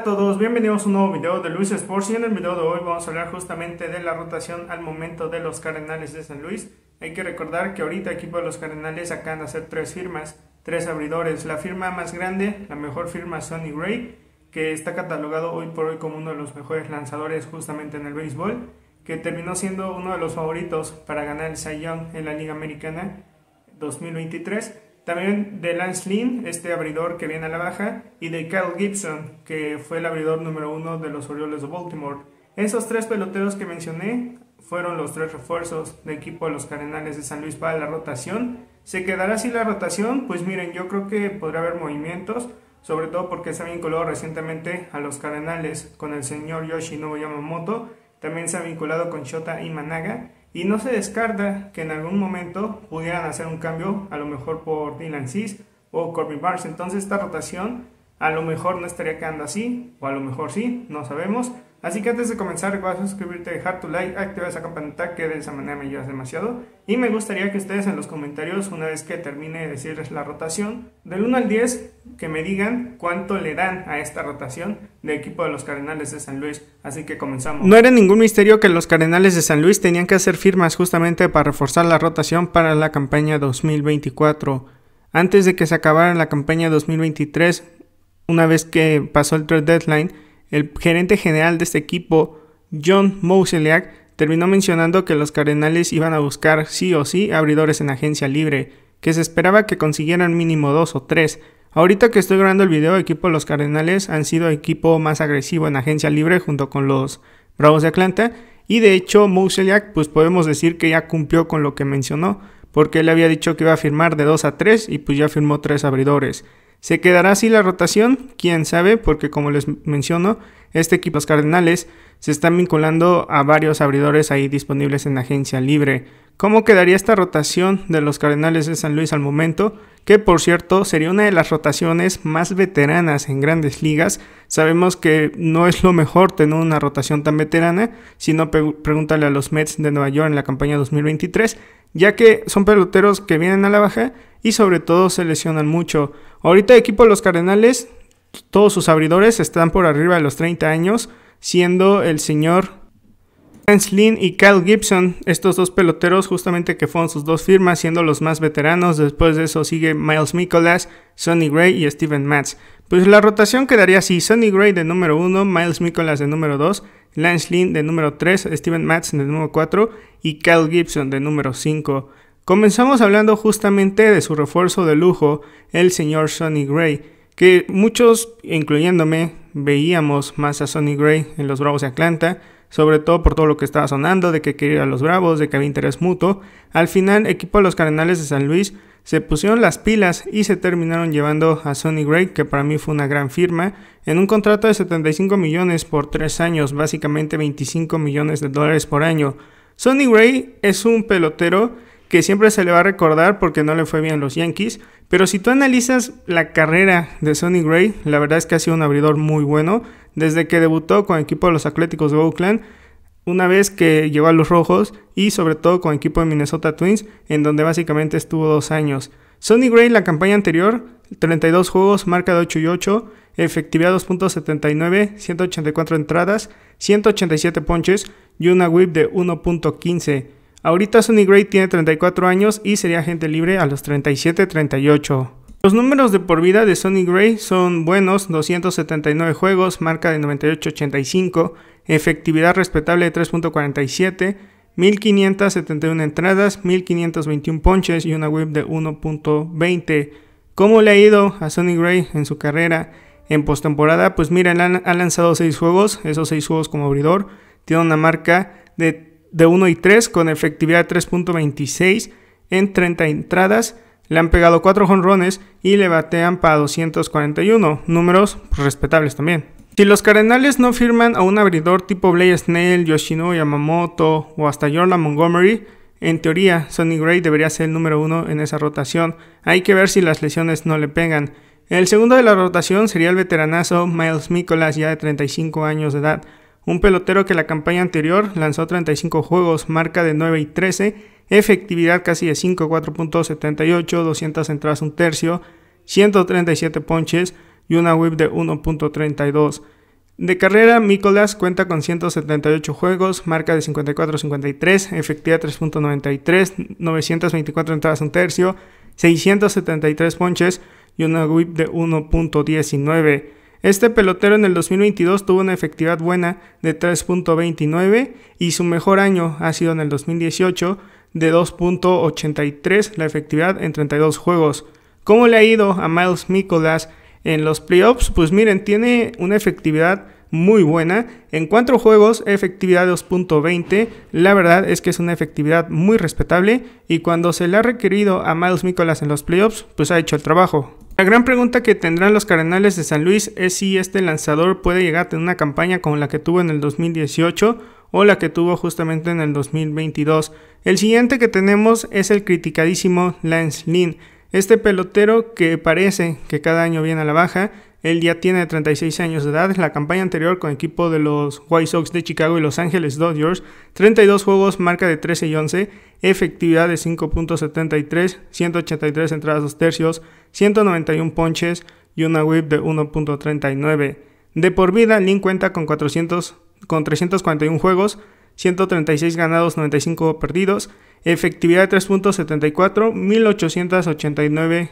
a todos, bienvenidos a un nuevo video de Luis Sports y en el video de hoy vamos a hablar justamente de la rotación al momento de los Cardenales de San Luis. Hay que recordar que ahorita el equipo de los Cardenales acaban de hacer tres firmas, tres abridores. La firma más grande, la mejor firma Sonny Gray, que está catalogado hoy por hoy como uno de los mejores lanzadores justamente en el béisbol, que terminó siendo uno de los favoritos para ganar el Cy Young en la Liga Americana 2023 también de Lance Lynn, este abridor que viene a la baja, y de Kyle Gibson, que fue el abridor número uno de los Orioles de Baltimore. Esos tres peloteros que mencioné fueron los tres refuerzos de equipo de los Cardenales de San Luis para la rotación. ¿Se quedará así la rotación? Pues miren, yo creo que podrá haber movimientos, sobre todo porque se ha vinculado recientemente a los Cardenales con el señor Yoshinobu Yamamoto. También se ha vinculado con Shota Imanaga. Y no se descarta que en algún momento pudieran hacer un cambio, a lo mejor por Dylan Cis o Corbin Barnes. Entonces esta rotación a lo mejor no estaría quedando así, o a lo mejor sí, no sabemos. Así que antes de comenzar recuerda suscribirte, dejar tu like, activar esa campanita que de esa manera me ayudas demasiado y me gustaría que ustedes en los comentarios una vez que termine de decirles la rotación del 1 al 10 que me digan cuánto le dan a esta rotación de equipo de los Cardenales de San Luis. Así que comenzamos. No era ningún misterio que los Cardenales de San Luis tenían que hacer firmas justamente para reforzar la rotación para la campaña 2024. Antes de que se acabara la campaña 2023, una vez que pasó el trade deadline, el gerente general de este equipo, John Mauseliac, terminó mencionando que los Cardenales iban a buscar sí o sí abridores en agencia libre, que se esperaba que consiguieran mínimo dos o tres. Ahorita que estoy grabando el video, equipo de los Cardenales han sido equipo más agresivo en agencia libre junto con los Bravos de Atlanta y de hecho Mauseliac pues podemos decir que ya cumplió con lo que mencionó, porque él había dicho que iba a firmar de 2 a 3 y pues ya firmó 3 abridores. ¿Se quedará así la rotación? ¿Quién sabe? Porque como les menciono, este equipo, los Cardenales, se están vinculando a varios abridores ahí disponibles en agencia libre. ¿Cómo quedaría esta rotación de los Cardenales de San Luis al momento? Que por cierto sería una de las rotaciones más veteranas en grandes ligas. Sabemos que no es lo mejor tener una rotación tan veterana, sino pregúntale a los Mets de Nueva York en la campaña 2023, ya que son peloteros que vienen a la baja y sobre todo se lesionan mucho. Ahorita el equipo de los Cardenales, todos sus abridores están por arriba de los 30 años, siendo el señor Lance Lynn y Kyle Gibson, estos dos peloteros justamente que fueron sus dos firmas, siendo los más veteranos. Después de eso sigue Miles Nicholas, Sonny Gray y Steven Matz. Pues la rotación quedaría así: Sonny Gray de número 1, Miles Nicholas de número 2, Lance Lynn de número 3, Steven Matz de número 4 y Kyle Gibson de número 5. Comenzamos hablando justamente de su refuerzo de lujo, el señor Sonny Gray, que muchos, incluyéndome, veíamos más a Sonny Gray en los Bravos de Atlanta, sobre todo por todo lo que estaba sonando, de que quería ir a los Bravos, de que había interés mutuo. Al final, equipo de los Cardenales de San Luis se pusieron las pilas y se terminaron llevando a Sonny Gray, que para mí fue una gran firma, en un contrato de 75 millones por 3 años, básicamente 25 millones de dólares por año. Sonny Gray es un pelotero que siempre se le va a recordar porque no le fue bien los Yankees. Pero si tú analizas la carrera de Sonny Gray, la verdad es que ha sido un abridor muy bueno. Desde que debutó con el equipo de los Atléticos de Oakland, una vez que llegó a los Rojos y sobre todo con el equipo de Minnesota Twins, en donde básicamente estuvo dos años. Sonny Gray la campaña anterior, 32 juegos, marca de 8 y 8, efectividad 2.79, 184 entradas, 187 ponches y una whip de 1.15. Ahorita Sonny Gray tiene 34 años y sería agente libre a los 37-38. Los números de por vida de Sonny Gray son buenos, 279 juegos, marca de 98-85, efectividad respetable de 3.47, 1571 entradas, 1521 ponches y una whip de 1.20. ¿Cómo le ha ido a Sonny Gray en su carrera en postemporada? Pues mira, ha lanzado 6 juegos, esos 6 juegos como abridor, tiene una marca de de 1 y 3 con efectividad 3.26 en 30 entradas. Le han pegado 4 jonrones y le batean para 241, números pues, respetables también. Si los Cardenales no firman a un abridor tipo Blake Snell, Yoshino Yamamoto o hasta Jordan Montgomery, en teoría, Sonny Gray debería ser el número 1 en esa rotación. Hay que ver si las lesiones no le pegan. El segundo de la rotación sería el veteranazo Miles Mikolas, ya de 35 años de edad. Un pelotero que la campaña anterior lanzó 35 juegos, marca de 9 y 13, efectividad casi de 5, 4.78, 200 entradas un tercio, 137 ponches y una whip de 1.32. De carrera, Mikolas cuenta con 178 juegos, marca de 54-53, efectividad 3.93, 924 entradas un tercio, 673 ponches y una whip de 1.19. Este pelotero en el 2022 tuvo una efectividad buena de 3.29 y su mejor año ha sido en el 2018 de 2.83 la efectividad en 32 juegos. ¿Cómo le ha ido a Miles Mikolas en los playoffs? Pues miren, tiene una efectividad muy buena. En cuatro juegos, efectividad 2.20. La verdad es que es una efectividad muy respetable y cuando se le ha requerido a Miles Mikolas en los playoffs, pues ha hecho el trabajo. La gran pregunta que tendrán los Cardenales de San Luis es si este lanzador puede llegar a tener una campaña como la que tuvo en el 2018 o la que tuvo justamente en el 2022. El siguiente que tenemos es el criticadísimo Lance Lynn, este pelotero que parece que cada año viene a la baja él ya tiene 36 años de edad. la campaña anterior con equipo de los White Sox de Chicago y Los Ángeles Dodgers, 32 juegos, marca de 13 y 11, efectividad de 5.73, 183 entradas dos tercios, 191 ponches y una whip de 1.39. De por vida, Lin cuenta con, 400, con 341 juegos, 136 ganados, 95 perdidos, efectividad de 3.74, 1889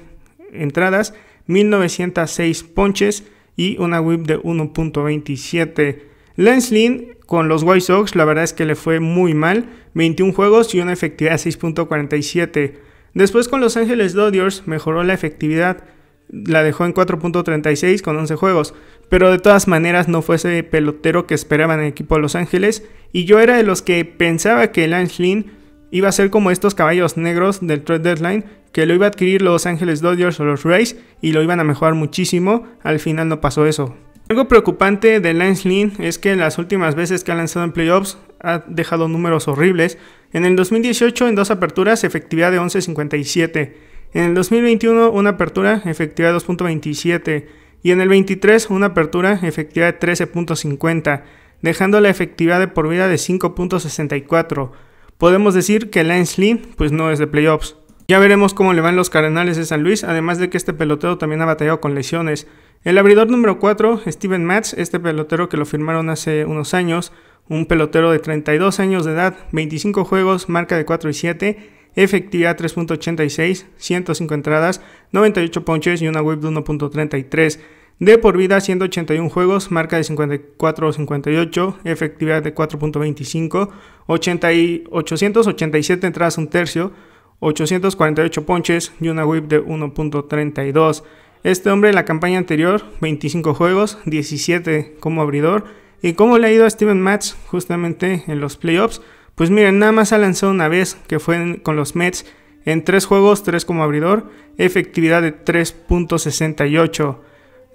entradas 1906 ponches y una whip de 1.27. Lance Lynn con los White Sox la verdad es que le fue muy mal, 21 juegos y una efectividad 6.47. Después con Los Ángeles Dodgers mejoró la efectividad, la dejó en 4.36 con 11 juegos, pero de todas maneras no fue ese pelotero que esperaban en el equipo de Los Ángeles y yo era de los que pensaba que Lance Lynn iba a ser como estos caballos negros del trade deadline que lo iba a adquirir los Ángeles Dodgers o los Rays y lo iban a mejorar muchísimo, al final no pasó eso. Algo preocupante de Lance Lynn es que en las últimas veces que ha lanzado en playoffs ha dejado números horribles. En el 2018 en dos aperturas efectividad de 11.57, en el 2021 una apertura efectividad de 2.27 y en el 23 una apertura efectividad de 13.50, dejando la efectividad de por vida de 5.64. Podemos decir que Lance Lynn pues no es de playoffs. Ya veremos cómo le van los Cardenales de San Luis, además de que este pelotero también ha batallado con lesiones. El abridor número 4, Steven Matz, este pelotero que lo firmaron hace unos años, un pelotero de 32 años de edad, 25 juegos, marca de 4 y 7, efectividad 3.86, 105 entradas, 98 ponches y una whip de 1.33. De por vida, 181 juegos, marca de 54 o 58, efectividad de 4.25, 887 entradas un tercio, 848 ponches y una whip de 1.32. Este hombre en la campaña anterior, 25 juegos, 17 como abridor. ¿Y cómo le ha ido a Steven Matz justamente en los playoffs? Pues miren, nada más ha lanzado una vez, que fue con los Mets, en 3 juegos, 3 como abridor, efectividad de 3.68.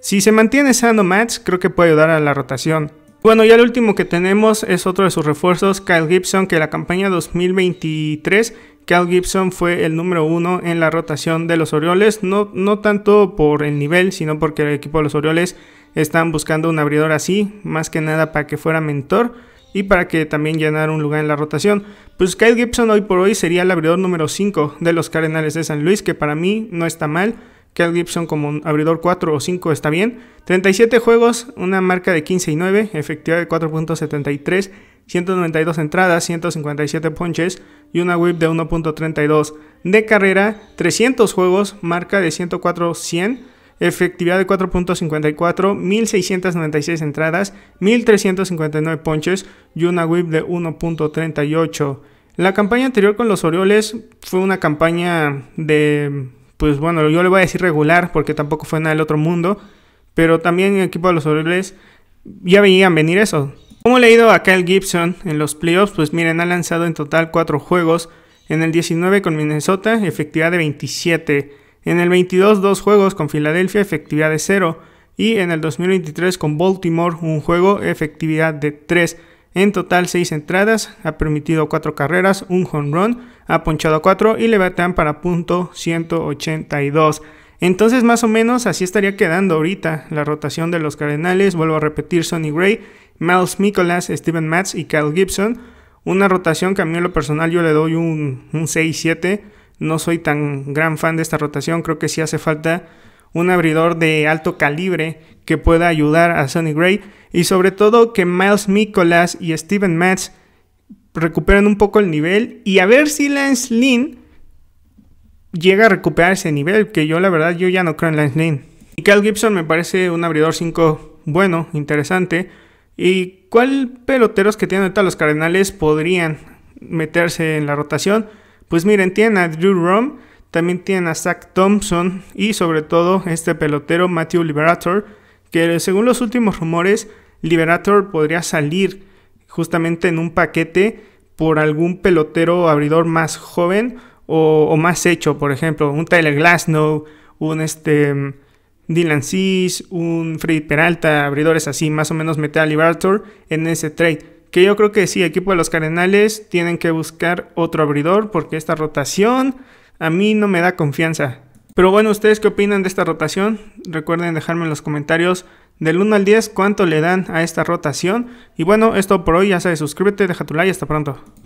Si se mantiene sano Matz, creo que puede ayudar a la rotación. Bueno, ya el último que tenemos es otro de sus refuerzos, Kyle Gibson, que la campaña 2023, Kyle Gibson fue el número uno en la rotación de los Orioles, no, no tanto por el nivel, sino porque el equipo de los Orioles están buscando un abridor así, más que nada para que fuera mentor y para que también llenara un lugar en la rotación. Pues Kyle Gibson hoy por hoy sería el abridor número 5 de los Cardenales de San Luis, que para mí no está mal. Cal Gibson como un abridor 4 o 5 está bien. 37 juegos, una marca de 15 y 9, efectividad de 4.73, 192 entradas, 157 ponches y una whip de 1.32. De carrera, 300 juegos, marca de 104-100, efectividad de 4.54, 1696 entradas, 1359 ponches y una whip de 1.38. La campaña anterior con los Orioles fue una campaña de pues bueno, yo le voy a decir regular porque tampoco fue nada del otro mundo. Pero también el equipo de los Orioles ya veían venir eso. Como le ha ido a Kyle Gibson en los playoffs? Pues miren, ha lanzado en total 4 juegos. En el 19 con Minnesota, efectividad de 27. En el 22, dos juegos con Filadelfia, efectividad de 0. Y en el 2023 con Baltimore, un juego, efectividad de 3. En total, 6 entradas, ha permitido 4 carreras, un home run, ha ponchado 4 y le batean para punto 182. Entonces, más o menos así estaría quedando ahorita la rotación de los Cardenales. Vuelvo a repetir: Sonny Gray, Miles Nicholas, Steven Matz y Kyle Gibson. Una rotación que a mí en lo personal yo le doy un, un 6-7. No soy tan gran fan de esta rotación. Creo que sí hace falta un abridor de alto calibre que pueda ayudar a Sonny Gray y sobre todo que Miles Nicholas y Steven Matz recuperen un poco el nivel y a ver si Lance Lynn llega a recuperar ese nivel, que yo la verdad yo ya no creo en Lance Lynn. Y Cal Gibson me parece un abridor 5 bueno, interesante. ¿Y cuál peloteros que tienen ahorita los Cardenales podrían meterse en la rotación? Pues miren, tienen a Drew Rom, también tienen a Zach Thompson y sobre todo este pelotero Matthew Liberator, que según los últimos rumores, Liberator podría salir justamente en un paquete por algún pelotero abridor más joven o, más hecho, por ejemplo, un Tyler Glasnow, un este Dylan Cis, un Freddy Peralta, abridores así, más o menos meter a Liberator en ese trade. Que yo creo que sí, equipo de los Cardenales tienen que buscar otro abridor porque esta rotación a mí no me da confianza. Pero bueno, ¿ustedes qué opinan de esta rotación? Recuerden dejarme en los comentarios del 1 al 10 cuánto le dan a esta rotación. Y bueno, esto por hoy, ya sabes, suscríbete, deja tu like, hasta pronto.